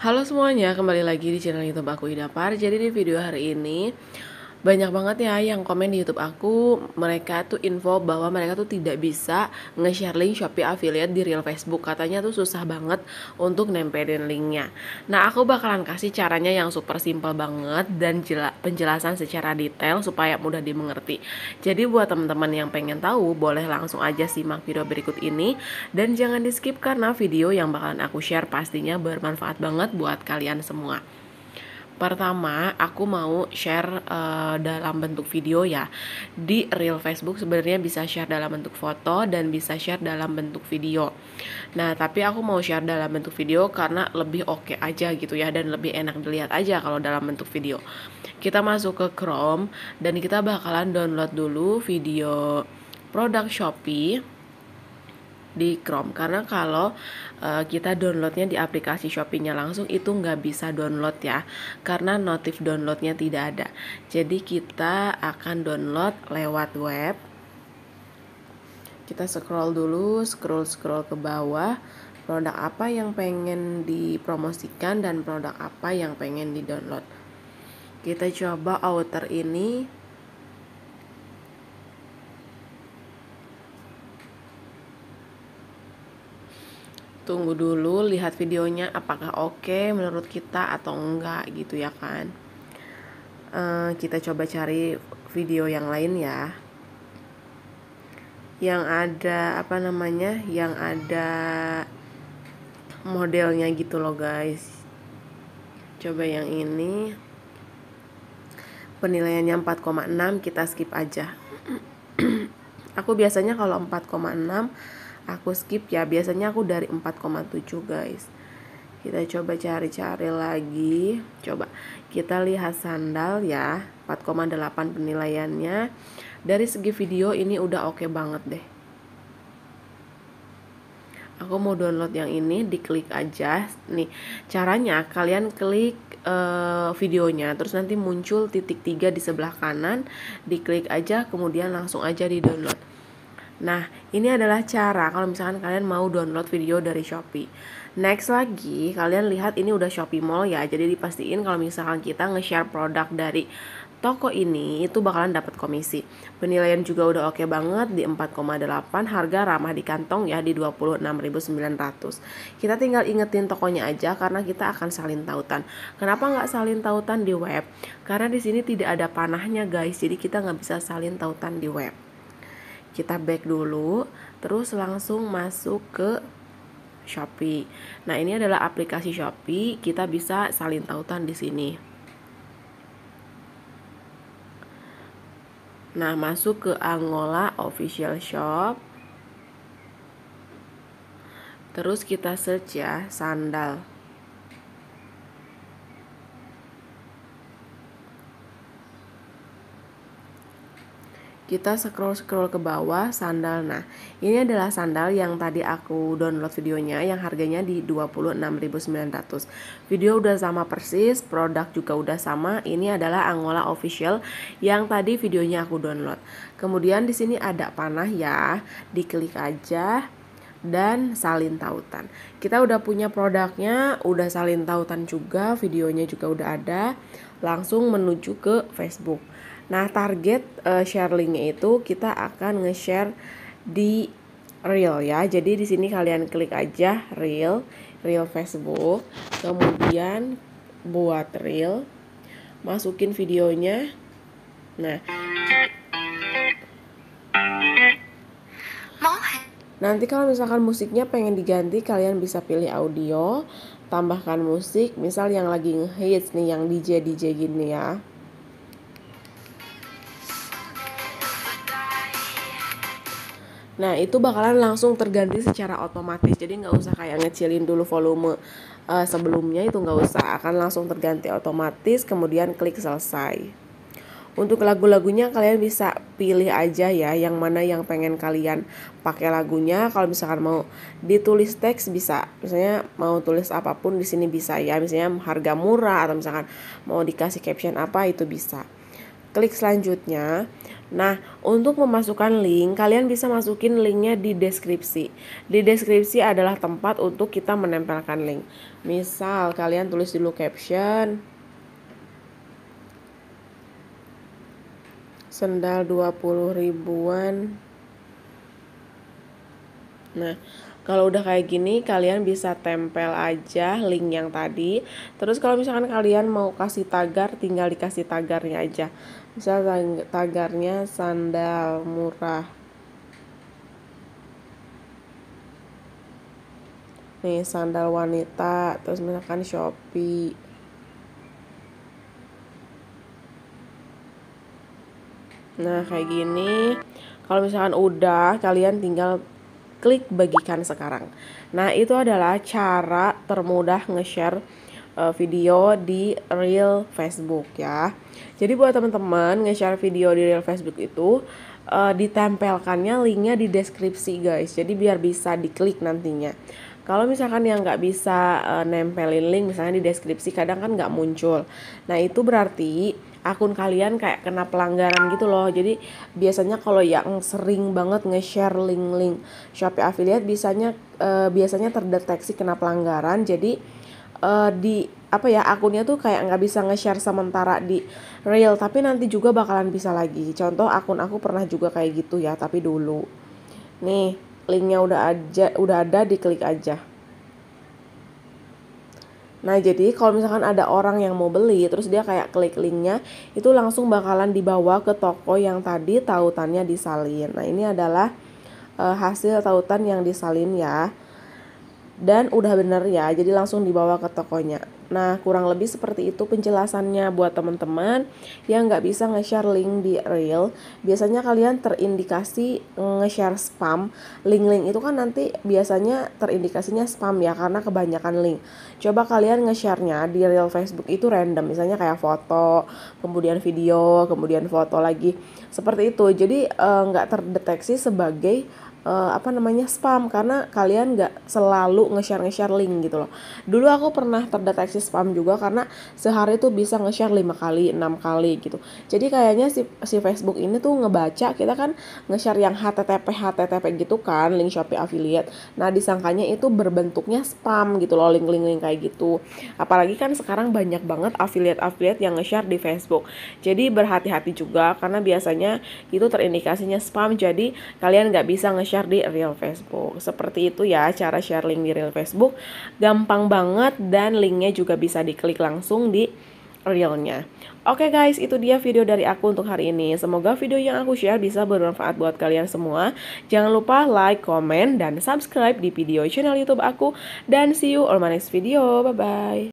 Halo semuanya, kembali lagi di channel YouTube aku Ida Par. Jadi di video hari ini banyak banget ya yang komen di YouTube aku mereka tuh info bahwa mereka tuh tidak bisa nge-share link Shopee affiliate di real Facebook katanya tuh susah banget untuk nempelin linknya nah aku bakalan kasih caranya yang super simple banget dan penjelasan secara detail supaya mudah dimengerti jadi buat teman-teman yang pengen tahu boleh langsung aja simak video berikut ini dan jangan di skip karena video yang bakalan aku share pastinya bermanfaat banget buat kalian semua Pertama, aku mau share uh, dalam bentuk video ya. Di real Facebook sebenarnya bisa share dalam bentuk foto dan bisa share dalam bentuk video. Nah, tapi aku mau share dalam bentuk video karena lebih oke okay aja gitu ya dan lebih enak dilihat aja kalau dalam bentuk video. Kita masuk ke Chrome dan kita bakalan download dulu video produk Shopee di Chrome karena kalau uh, kita downloadnya di aplikasi Shopee-nya langsung itu nggak bisa download ya karena notif downloadnya tidak ada jadi kita akan download lewat web kita scroll dulu scroll scroll ke bawah produk apa yang pengen dipromosikan dan produk apa yang pengen di download kita coba outer ini tunggu dulu lihat videonya apakah oke okay menurut kita atau enggak gitu ya kan uh, kita coba cari video yang lain ya yang ada apa namanya yang ada modelnya gitu loh guys coba yang ini penilaiannya 4,6 kita skip aja aku biasanya kalau 4,6 aku skip ya biasanya aku dari 4,7 guys kita coba cari-cari lagi coba kita lihat sandal ya 4,8 penilaiannya dari segi video ini udah oke okay banget deh aku mau download yang ini diklik aja nih caranya kalian klik eh, videonya terus nanti muncul titik tiga di sebelah kanan diklik aja kemudian langsung aja di download Nah, ini adalah cara kalau misalkan kalian mau download video dari Shopee. Next lagi, kalian lihat ini udah Shopee Mall ya. Jadi dipastiin kalau misalkan kita nge-share produk dari toko ini itu bakalan dapat komisi. Penilaian juga udah oke okay banget di 4,8, harga ramah di kantong ya di 26.900. Kita tinggal ingetin tokonya aja karena kita akan salin tautan. Kenapa nggak salin tautan di web? Karena di sini tidak ada panahnya guys, jadi kita nggak bisa salin tautan di web kita back dulu terus langsung masuk ke Shopee. Nah, ini adalah aplikasi Shopee, kita bisa salin tautan di sini. Nah, masuk ke Angola Official Shop. Terus kita search ya, sandal. kita scroll-scroll ke bawah sandal. Nah, ini adalah sandal yang tadi aku download videonya yang harganya di 26.900. Video udah sama persis, produk juga udah sama. Ini adalah Angola official yang tadi videonya aku download. Kemudian di sini ada panah ya. Diklik aja dan salin tautan. Kita udah punya produknya, udah salin tautan juga, videonya juga udah ada. Langsung menuju ke Facebook. Nah, target uh, eh, share linknya itu kita akan nge-share di real ya. Jadi di sini kalian klik aja real, real Facebook, kemudian buat real, masukin videonya. Nah, Nanti kalau misalkan musiknya pengen diganti kalian bisa pilih audio, tambahkan musik, misal yang lagi hits nih yang DJ DJ gini ya. Nah itu bakalan langsung terganti secara otomatis jadi nggak usah kayak ngecilin dulu volume uh, sebelumnya itu nggak usah akan langsung terganti otomatis kemudian klik selesai. Untuk lagu-lagunya kalian bisa pilih aja ya yang mana yang pengen kalian pakai lagunya. Kalau misalkan mau ditulis teks bisa, misalnya mau tulis apapun di sini bisa ya. Misalnya harga murah atau misalkan mau dikasih caption apa itu bisa. Klik selanjutnya. Nah, untuk memasukkan link, kalian bisa masukin linknya di deskripsi. Di deskripsi adalah tempat untuk kita menempelkan link. Misal, kalian tulis dulu caption, sendal 20 ribuan, Nah, kalau udah kayak gini kalian bisa tempel aja link yang tadi. Terus kalau misalkan kalian mau kasih tagar tinggal dikasih tagarnya aja. Misal tagarnya sandal murah. Nih, sandal wanita, terus misalkan Shopee. Nah, kayak gini. Kalau misalkan udah, kalian tinggal klik bagikan sekarang. Nah, itu adalah cara termudah nge-share eh, video di real Facebook ya. Jadi buat teman-teman nge-share video di real Facebook itu uh, ditempelkannya linknya di deskripsi guys. Jadi biar bisa diklik nantinya. Kalau misalkan yang nggak bisa uh, nempelin link misalnya di deskripsi kadang kan nggak muncul. Nah itu berarti akun kalian kayak kena pelanggaran gitu loh jadi biasanya kalau yang sering banget nge-share link-link Shopee affiliate biasanya uh, biasanya terdeteksi kena pelanggaran jadi uh, di apa ya akunnya tuh kayak nggak bisa nge-share sementara di real tapi nanti juga bakalan bisa lagi contoh akun aku pernah juga kayak gitu ya tapi dulu nih linknya udah aja udah ada diklik aja Nah jadi kalau misalkan ada orang yang mau beli terus dia kayak klik linknya itu langsung bakalan dibawa ke toko yang tadi tautannya disalin. Nah ini adalah uh, hasil tautan yang disalin ya dan udah bener ya jadi langsung dibawa ke tokonya nah kurang lebih seperti itu penjelasannya buat teman-teman yang nggak bisa nge-share link di real, biasanya kalian terindikasi nge-share spam link-link itu kan nanti biasanya terindikasinya spam ya karena kebanyakan link coba kalian nge-share-nya di real Facebook itu random misalnya kayak foto kemudian video kemudian foto lagi seperti itu jadi eh, nggak eh, terdeteksi sebagai uh, apa namanya spam karena kalian nggak selalu nge-share nge-share link gitu loh. Dulu aku pernah terdeteksi spam juga karena sehari tuh bisa nge-share 5 kali, 6 kali gitu. Jadi kayaknya si, si Facebook ini tuh ngebaca kita kan nge-share yang HTTP HTTP gitu kan, link Shopee affiliate. Nah, disangkanya itu berbentuknya spam gitu loh link-link kayak gitu. Apalagi kan sekarang banyak banget affiliate-affiliate yang nge-share di Facebook. Jadi berhati-hati juga karena biasanya itu terindikasinya spam. Jadi kalian nggak bisa nge-share share di real Facebook. Seperti itu ya cara share link di real Facebook. Gampang banget dan linknya juga bisa diklik langsung di realnya. Oke okay guys, itu dia video dari aku untuk hari ini. Semoga video yang aku share bisa bermanfaat buat kalian semua. Jangan lupa like, comment, dan subscribe di video channel YouTube aku. Dan see you on my next video. Bye-bye.